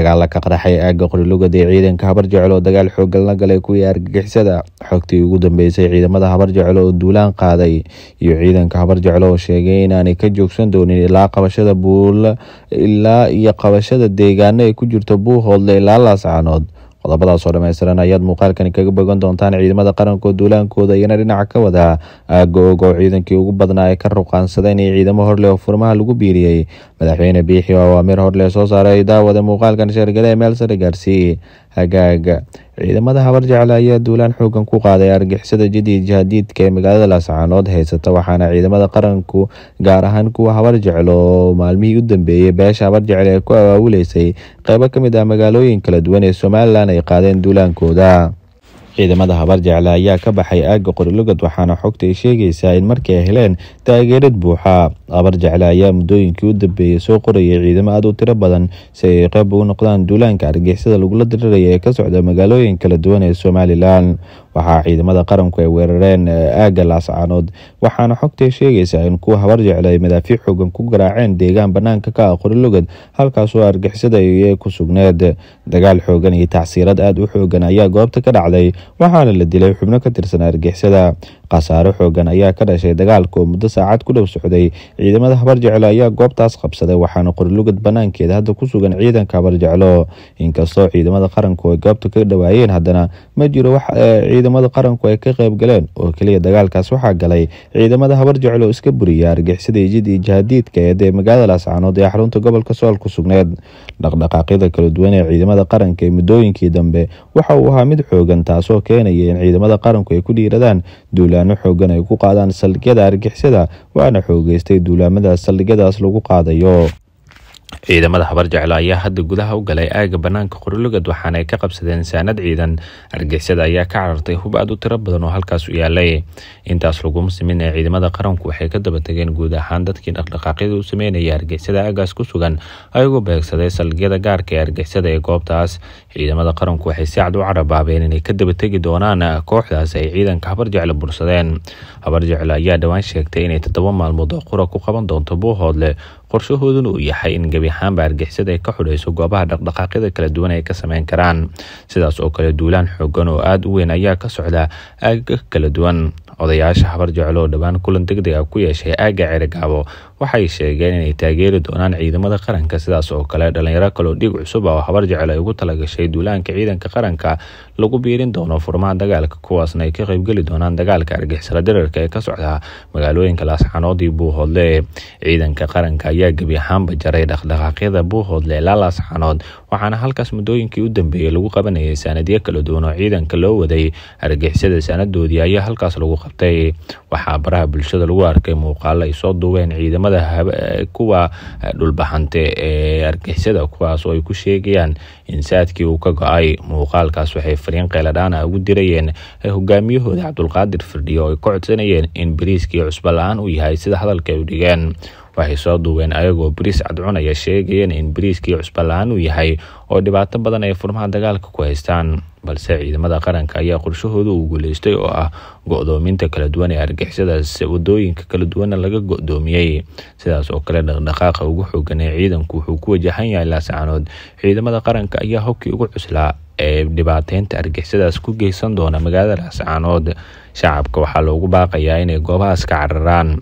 ka qaraxay aaga qorilugad ee ciidanka habar jecel oo dagaal xooggan la galay kuwii argagixisada xogtii ugu dambeysay ciidamada habar jecel oo duulaan qaaday iyo ciidanka habar jecel oo sheegay inaanay ka joogsan doonin ilaa qabashada buul ilaa iyo qabashada deegaano ay ku jirto buu hoodle ilaa laascanood qodobadaasoo oo dhammaystiran ayaad muuqaalkani kaga bogan doontaan ciidamada qarankood duulaankooda iyana dhinaca ka wada agoog oo ciidankii ugu badnaa ay ka ruqaansadeen iyo ciidamo horle oo furmaha lagu biiriyey madaxweyne biixi oo awaamir horle soo saaray daawada muuqaalkan ee meel sare gaarsii hagaaga ciidamada habarjecla ayaa duulaan xoogan ku qaaday argixisada jadiid jahadiidka ee magaalada laascaanood haysata waxaana ciidamada qaranku gaar ahaan kuwa habarjecel oo maalmihii u dambeeyey beesha habarjecel ee ku awaawileysay qeybo ka mid ah magaalooyin kala duwan ee somalilan ay qaadeen duulaankooda ciidamada habar habarjacle ayaa ka baxay aaga qorilugad waxaana xogta ay sheegaysaa in markii heleen taageerad buuxa habarjacle ayaa muddooyinkii u dambeeyey soo qorayay ciidamo aada u tiro badan si ay qeyb ugu noqdaan duulaanka argixisada lagula diriraya ee ka socda magaalooyin kala duwan ee somalilan waxaa ciidamada qaranku ay weerareen eh, aagga laascaanood waxaana xogtay sheegaysaa in kuwa habar jeclay madaafiic xoogan ku garaaceen deegaan bannaanka ka ah qorilugad halkaasoo argixisada ay ku sugneed dagaal xoogan iyo tacsiirad aada u xoogan ayaa goobta ka dhacday waxaana la dilay xubno ka tirsan argixisada khasaare xoogan ayaa ka dhashay dagaalka oo muddo saacad ku dhow socday ciidamada habarjeclo ayaa goobtaas qabsaday waxaana qorilugad banaankeeda hadda ku sugan ciidanka habarjeclo inkastoo ciidamada qaranku ay goobta ka dhawaayeen haddana ma jiro wax eh, ciidamada qaranku ay ka qayb galeen oo keliya dagaalkaas waxaa galay ciidamada habarjeclo iska buriya argixisada ijid jahadiidka eed ee magaalada laascaanood ee xarunta gobolka sool sugneed dhaqdhaqaaqyada kala duwan ee ciidamada qaranka ee muddooyinkii dambe waxa uu ahaa mid xoogan taasoo keenaya in ciidamada qaranku ay ku dhiiradaan duula go'aano xoogan ay ku qaadaan saldhigyada argixisada waana xoogeystay duulaamada saldhigyadaas lagu qaadayo ciidamada habarjacle ayaa hadda gudaha u galay aaga banaanka qorologad waxaana ay ka qabsadeen saanad ciidan argeysada ayaa ka carartay hub aad u tiro badan oo halkaas u yaalay intaas laguma simin ee ciidamada qaranku waxay ka daba tageen guud ahaan dadkii dhaqdhaqaaqyada u sameynaya argeysada aagaas ku sugan ayugu beegsaday salgyada gaarka ee argeysada ee goobtaas ciidamada qaranku waxay si cad u carabaabeen inay ka daba tegi doonaan ah, kooxdaas ay ciidanka habarjacle bursadeen habarjacle ayaa dhowaan sheegtay inay toddoba maalmood oo qura ku qaban doonto buuhoodle qorshahooduna uu yahay in gebi ahaanba argixisada ay ka xudhayso goobaha dhaqdhaqaaqyada kala duwan ay ka sameyn karaan sidaas oo kale duulaan xoogan oo aada u weyn ayaa ka socda aagga kala duwan odayaasha habar jeclo oo dhowaan kulan deg deg a ku yeeshay aagga cergaabo waxay sheegeen inay taageeri doonaan ciidamada qaranka sidaas oo kale dhallinyaro kaleo dhiig cusub ah oo habar jeclo ay ugu talagashay duulaanka ciidanka qaranka lagu biirin doono furmaha dagaalka kuwaasna ay ka qaybgeli doonaan dagaalka argixisada dherarka ee ka socda magaalooyinka laascaanood buuhoodle ciidanka qaranka ayaa gebi ahaanba jaray dhaqdhaqaaqyada buuhoodle ilaa laascaanood waxaana halkaas muddooyinkii u dambeeyey lagu qabanayay saanadyo kala duwan oo ciidanka loo waday argixisada saanadoodii ayaa halkaas lagu qabtay waxaa baraha bulshada lagu arkay muuqaalo ay soo duubeen ciidamada eh, kuwa eh, dhulbaxante ee argixisada kuwaas oo ay ku sheegayaan in saadkii uu ka go-ay muuqaalkaas waxay fariin qeyladhaan ugu dirayeen hogaamiyahooda cabdulqaadir firdhiyo oo ay ku codsanayeen in bariiskii cusbo la-aan u yahay sida hadalka ay u dhigeen waxay soo duubeen ayagoo bariis cadcunaya sheegayeen in bariiskii cusbo la-aan u yahay oo dhibaato badan ay furmaha dagaalka ku haystaan balse ciidamada qaranka ayaa qorshahooda uu guuleystay oo ah go-doominta kala duwan ee argixisadaas wadooyinka kala duwanna laga go-doomiyey sidaas oo kale dhaqdhaqaaqa ugu xoogan ee ciidanku wuxuu ku wajahan yahay laascanood ciidamada qaranka ayaa hobkii ugu cuslaa ee dhibaateynta argixisadaas ku geysan doona magaalada laascaanood shacabka waxaa loogu baaqayaa inay goobahaas ka cararaan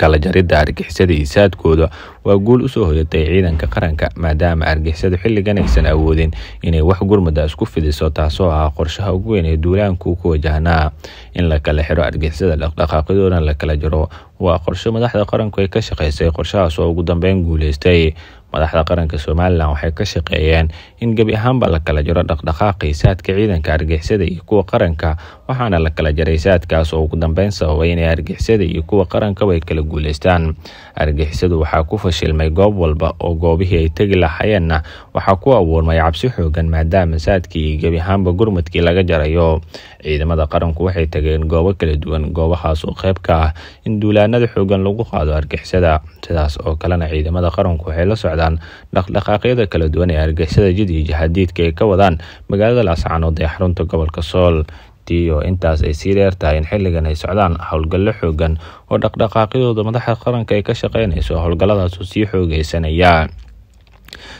kala jaridda argixisada iyo saadkooda waa guul usoo hoyatay ciidanka qaranka maadaama argixisadu xilligan aysan awoodin inay wax gurmada isku fidiso taasoo ah qorshaha ugu weyn ee duulaanku ku wajahnaa in la kala xiro argixisada dhaqdhaqaaqyadoona la kala jaro waa qorshe madaxda qaranku ay ka shaqaysay qorshahaas oo ugu dambeyn guuleystay madaxda qaranka somalilan waxay ka shaqeeyeen in gebi ahaanba la kala jiro dhaqdhaqaaqii saadka ciidanka argixisada iyo kuwa qaranka waxaana la kala jaray saadkaas oo ugu dambeyn sababay inay argixisada iyo kuwa qarankaba ay kala guuleystaan argixisadu waxaa ku fashilmay goob walba oo goobihii ay tegi lahayeenna waxaa ku abuurmay cabsi xooggan maadaama saadkii gebi ahaanba gurmudkii laga jarayo ciidamada qaranku waxay tageen goobo kala duwan goobahaas oo qeyb ka ah in duulaanada xooggan lagu qaado argixisada sidaas oo kalena ciidamada qaranku waxay la socdaan dhaqdhaqaaqyada kala duwan ee argixisada jid iyo jahaadiidka ay ka wadaan magaalada laascaanood ee xarunta gobolka sool tiyo intaas ay sii dheertahay in xilligan ay socdaan howlgallo xooggan oo dhaqdhaqaaqyadooda madaxda qaranka ay ka shaqaynayso howlgalladaasoo sii xoogaysanaya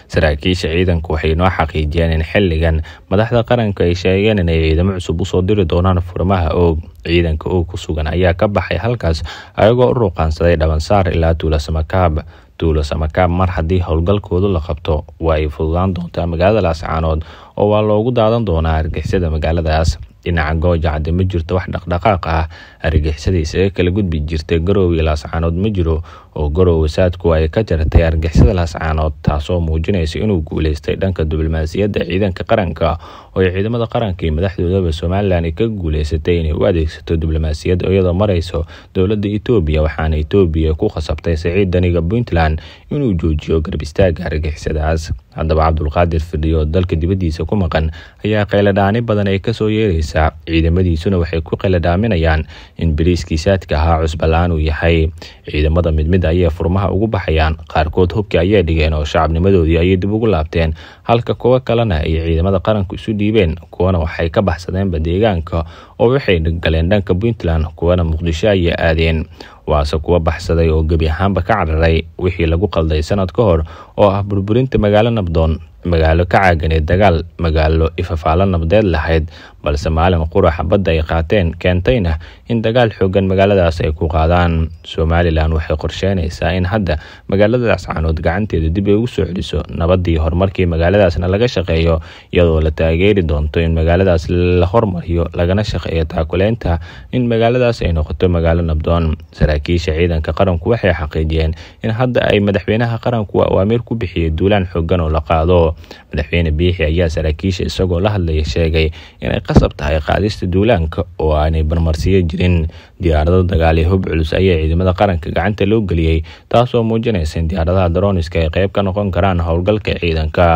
saraakiisha ciidanku waxay inoo xaqiijiyeen in xilligan madaxda qaranku ay sheegeen inay ciidamo cusub usoo diri doonaan furmaha oog ciidanka oog ku sugan ayaa ka baxay halkaas ayagoo u ruuqaansaday dhabansaar ilaa samakaab tuulosamakaab samakaab mar haddii howlgalkoodu la qabto waa ay fududaan doontaa magaalada laascaanood oo waa loogu daadan doonaa argixisada magaaladaas dhinaca goojacde ma jirto wax dhaqdhaqaaq ah argixisada isaga kala gudbi jirtay garowe laascaanood ma jiro oo garow saadku ay ka jartay argixisada laascaanood taasoo muujinaysa inuu guuleystay dhanka diblomaasiyadda ciidanka qaranka oo ay ciidamada qaranka iyo madaxdoodaba somalilan ay ka guuleysatay inay u adeegsato diblomaasiyad iyadoo marayso dowladda etoobiya waxaana etoobiya ku khasabtay saciid daniga puntland inuu joojiyo garbistaagga argixisadaas haddaba cabdulqaadir fidhiyo dalka dibaddiisa ku maqan ayaa qayladhaani badan ay kasoo yeeraysaa ciidamadiisuna waxay ku qayladhaaminayaan in bariiskii saadka ahaa cusbalaan uu yahay ciidamada midmid ayay furmaha ugu baxayaan qaarkood hubki ayay dhigeen oo shacabnimadoodii ayay dib ugu laabteen halka kuwo kalena ay ciidamada qaranku isu dhiibeen kuwana waxay ka baxsadeenba deegaanka oo waxay galeen dhanka puntland kuwana muqdisho ayay aadeen waase kuwa baxsaday oo gebi ahaanba ka cararay wixii lagu qalday sannad ka hor oo ah burburinta magaalo nabdoon magaalo ka caagan dagaal magaalo ifafaalo nabdeed lahayd balse maalin quraxa badda ay qaateen keentayna in dagaal xoogan magaaladaas ay ku qaadaan somalilan waxay qorsheynaysaa in hadda magaaladaas canood gacanteeda dib ay ugu soo celiso nabaddii horumarkii magaaladaasna laga shaqeeyo iyadoo la taageeri doonto in magaaladaas la hormariyo lagana shaqeeyo taakuleynta in magaaladaas ay noqoto magaalo nabdoon saraakiisha ciidanka qaranku waxay xaqiijiyeen in hadda ay madaxweynaha qaranku awaamiir ku bixiyay duulaan xooggan oo la qaado madaxweyne biixi ayaa saraakiisha isagoo la hadlaya sheegay inay qasab tahay qaadista duulaanka oo aanay barmarsiyo jirin diyaarado dagaal iyo hub culus ayaa ciidamada qaranka gacanta loo geliyey taasoo muujinaysa in diyaaradaha daroniska ay qayb ka noqon karaan howlgalka ciidanka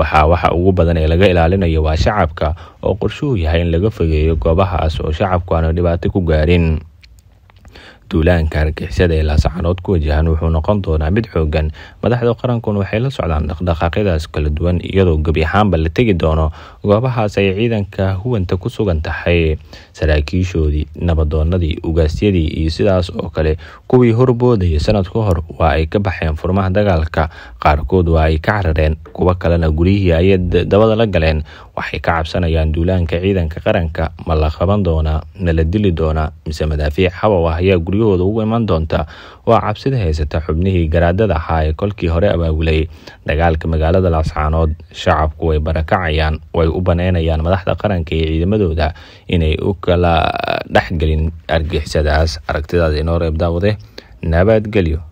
waxaa waxa ugu badan ee laga ilaalinayo waa shacabka oo qorshuhu yahay in laga fogeeyo goobahaas oo shacabku aanu dhibaato ku gaarin duulaanka argixisada ee laascaanood ku wajahan wuxuu noqon doonaa mid xoogan madaxda qarankun waxay la socdaan dhaqdhaqaaqyadaas kala duwan iyadoo gebi ahaanba la tegi doono goobahaas ay ciidanka huwanta ku sugan tahay saraakiishoodii nabadoonadii ugaasyadii iyo sidaas oo kale kuwii horboodaya sanad ka hor waa ay ka baxeen furmaha dagaalka qaarkood waa ay ka carareen kuwo kalena guryihii ayay dabada la galeen waxay ka cabsanayaan duulaanka ciidanka qaranka ma la qaban doonaa ma la dili doonaa mise madaafiic xabow ayaa guryahooda ugu iman doonta waa cabsida haysata xubnihii garaadada ahaa ee kolkii hore abaabulay dagaalka magaalada laascaanood shacabku way barakacayaan way u banaynayaan madaxda qaranka iyo ciidamadooda inay u kala dhexgelin argixisadaas aragtidaas inoo reeb daawade nabadgelyo